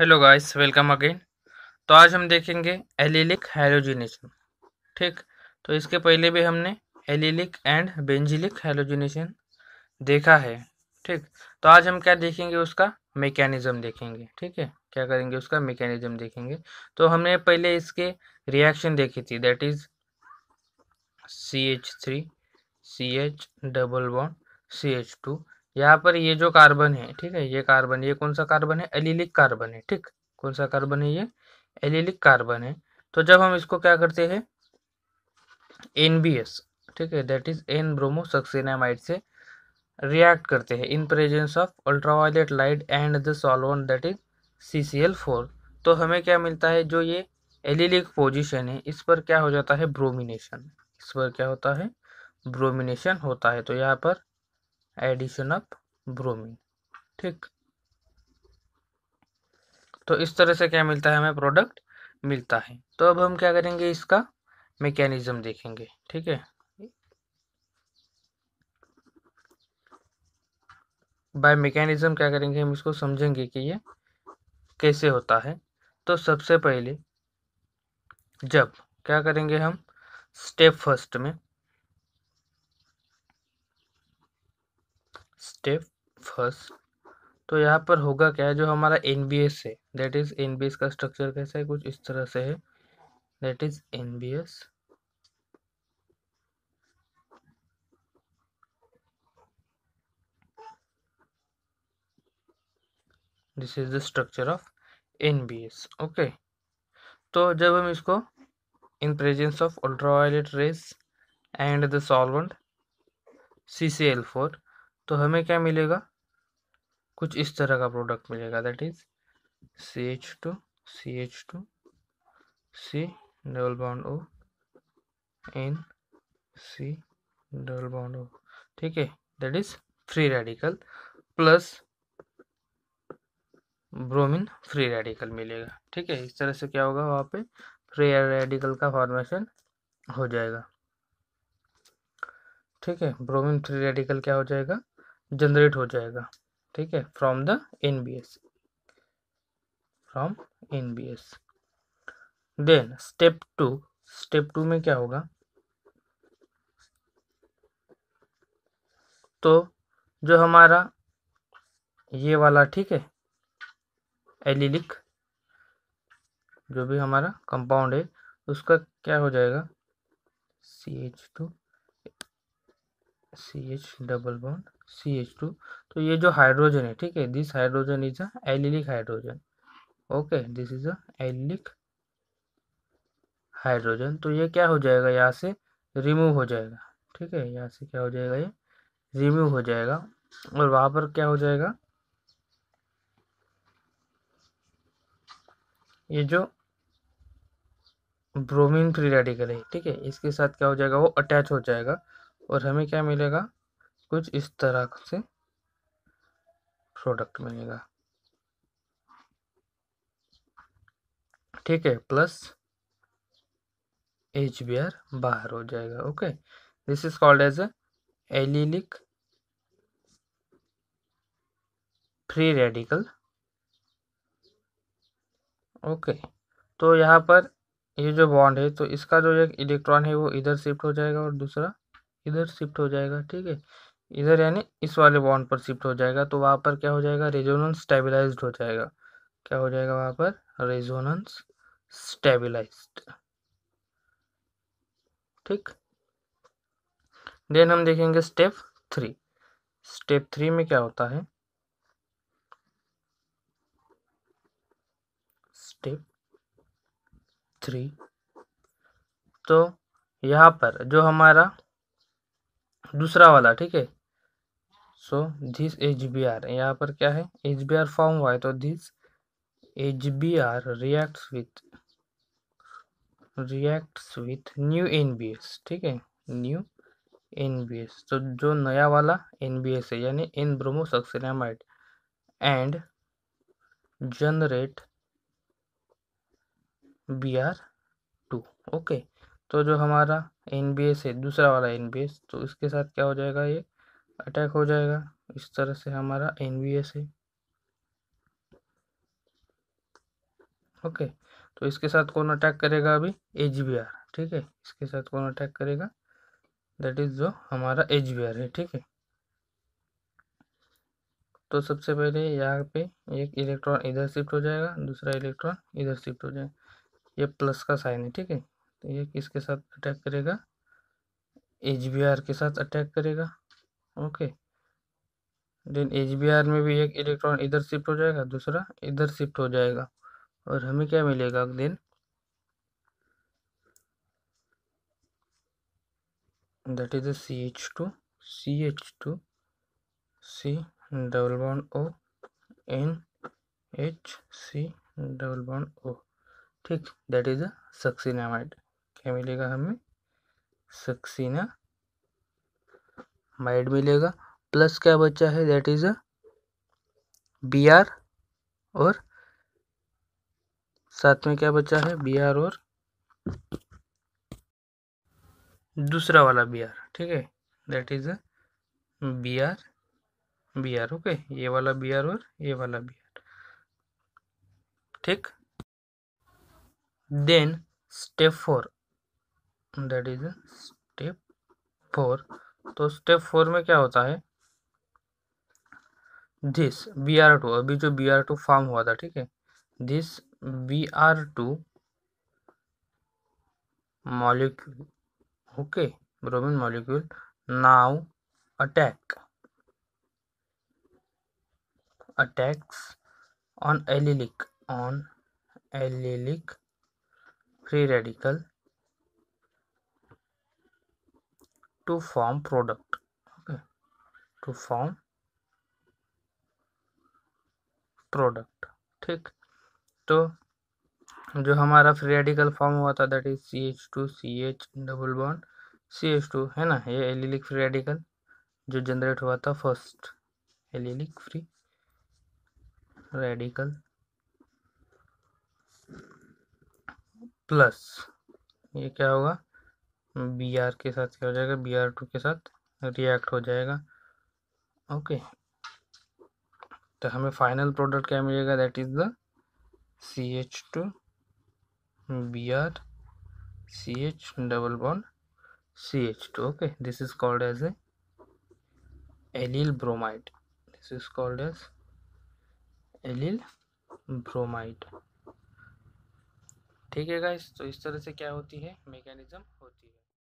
hello guys welcome again तो आज हम देखेंगे एलिलिक हेलोजिनेशन ठीक तो इसके पहले भी हमने एलिलिक एंड बेंजिलिक हेलोजिनेशन देखा है ठीक तो आज हम क्या देखेंगे उसका मेकेनिज्म देखेंगे ठीक है क्या करेंगे उसका मेकेनिज्म देखेंगे तो हमने पहले इसके रिएक्शन देखी थी that is C H three C H double one C H two यहाँ पर ये जो कार्बन है ठीक है ये कार्बन ये कौन सा कार्बन है एलिलिक कार्बन है ठीक कौन सा कार्बन है ये एलिलिक कार्बन है तो जब हम इसको क्या करते हैं एन ठीक है that is N bromo succinimide से रिएक्ट करते हैं in presence of ultraviolet light and the solvent that is C C L four तो हमें क्या मिलता है जो ये एलिलिक पोजिशन है इस पर क्या हो जाता है ब्रोमिनेशन इस पर क्या होता है ब्रोमिनेशन होता है तो यहाँ पर एडिशन ऑफ ब्रोमीन ठीक तो इस तरह से क्या मिलता है हमें प्रोडक्ट मिलता है तो अब हम क्या करेंगे इसका मैकेनिज्म देखेंगे ठीक है बाय मैकेनिज्म क्या करेंगे हम इसको समझेंगे कि ये कैसे होता है तो सबसे पहले जब क्या करेंगे हम स्टेप फर्स्ट में स्टेप फर्स्ट तो यहाँ पर होगा क्या है जो हमारा एन बी एस है that is N B S का स्ट्रक्चर कैसा है कुछ इस तरह से है that is N B S this is the structure of N B S okay तो जब हम इसको in presence of ultra violet rays and the solvent C C L four तो हमें क्या मिलेगा कुछ इस तरह का प्रोडक्ट मिलेगा that is C H two C H two C double bound O N C double bound O ठीक है that is free radical plus bromine free radical मिलेगा ठीक है इस तरह से क्या होगा वहाँ पे फ्री रेडिकल का फॉर्मेशन हो जाएगा ठीक है ब्रोमिन फ्री रेडिकल क्या हो जाएगा जनरेट हो जाएगा ठीक है from the N B S from N B S then step two step two में क्या होगा तो जो हमारा ये वाला ठीक है एलिलिक जो भी हमारा कंपाउंड है उसका क्या हो जाएगा C H two C H double bond C H two तो ये जो हाइड्रोजन है ठीक है this hydrogen is a allylic hydrogen okay this is a allylic hydrogen तो ये क्या हो जाएगा यहाँ से रिमूव हो जाएगा ठीक है यहाँ से क्या हो जाएगा ये रिमूव हो जाएगा और वहाँ पर क्या हो जाएगा ये जो ब्रोमीन फ्री रेडिकल है ठीक है इसके साथ क्या हो जाएगा वो अटैच हो जाएगा और हमें क्या मिलेगा कुछ इस तरह से प्रोडक्ट मिलेगा ठीक है प्लस एच बी आर बाहर हो जाएगा okay this is called as allylic free radical okay तो यहाँ पर ये जो बॉन्ड है तो इसका जो एक इलेक्ट्रॉन है वो इधर शिफ्ट हो जाएगा और दूसरा इधर शिफ्ट हो जाएगा ठीक है इधर यानी इस वाले बॉन्ड पर शिफ्ट हो जाएगा तो वहाँ पर क्या हो जाएगा रेजोनेंस स्टेबलाइज्ड हो जाएगा क्या हो जाएगा वहाँ पर रेजोनेंस स्टेबलाइज्ड ठीक देन हम देखेंगे स्टेप थ्री स्टेप थ्री में क्या होता है स्टेप थ्री तो यहाँ पर जो हमारा दूसरा वाला ठीक है so this H B R यहाँ पर क्या है एच बी आर फॉर्म हुआ है तो this H B R reacts with reacts with new N B S ठीक है न्यू एन बी एस तो जो नया वाला एन बी एस है यानी N bromo succinimide and generate B R two okay तो जो हमारा एन बी एस है दूसरा वाला एन बी एस तो इसके साथ क्या हो जाएगा ये अटैक हो जाएगा इस तरह से हमारा एन वी एस है ओके तो इसके साथ कौन अटैक करेगा अभी एच बी आर ठीक है इसके साथ कौन अटैक करेगा दैट इज जो हमारा एच बी आर है ठीक है तो सबसे पहले यहाँ पे एक इलेक्ट्रॉन इधर शिफ्ट हो जाएगा दूसरा इलेक्ट्रॉन इधर शिफ्ट हो जाएगा ये प्लस का साइन है ठीक है तो ये किसके साथ अटैक करेगा एच बी आर के साथ अटैक करेगा ओके देन एच में भी एक इलेक्ट्रॉन इधर शिफ्ट हो जाएगा दूसरा इधर शिफ्ट हो जाएगा और हमें क्या मिलेगा then H two C H two C double one O N H C double one O ठीक दैट इज the क्या मिलेगा हमें सक्सीना हमारा एड मिलेगा प्लस क्या बचा है that is a B R और साथ में क्या बचा है बी आर और दूसरा वाला बी आर ठीक है that is a B R B R okay ये वाला बी आर और ये वाला बी आर ठीक then step four that is step four तो स्टेप फोर में क्या होता है दिस बी आर टू अभी जो बी आर टू फॉर्म हुआ था ठीक है this B R two molecule okay bromine molecule now attack attacks on allylic on allylic free radical to form product okay to form product ठीक तो जो हमारा फ्री रेडिकल फॉर्म हुआ था that is C H two C H double bond C H two है ना ये allylic free radical जो जनरेट हुआ था first allylic free radical plus ये क्या होगा बी आर के साथ क्या हो जाएगा बी आर टू के साथ रिएक्ट हो जाएगा ओके तो हमें फाइनल प्रोडक्ट क्या मिलेगा that is the C H two B R C H double one C H two okay this is called as a allyl bromide this is called as allyl bromide ठीक है guys तो इस तरह से क्या होती है मैकेनिज्म होती है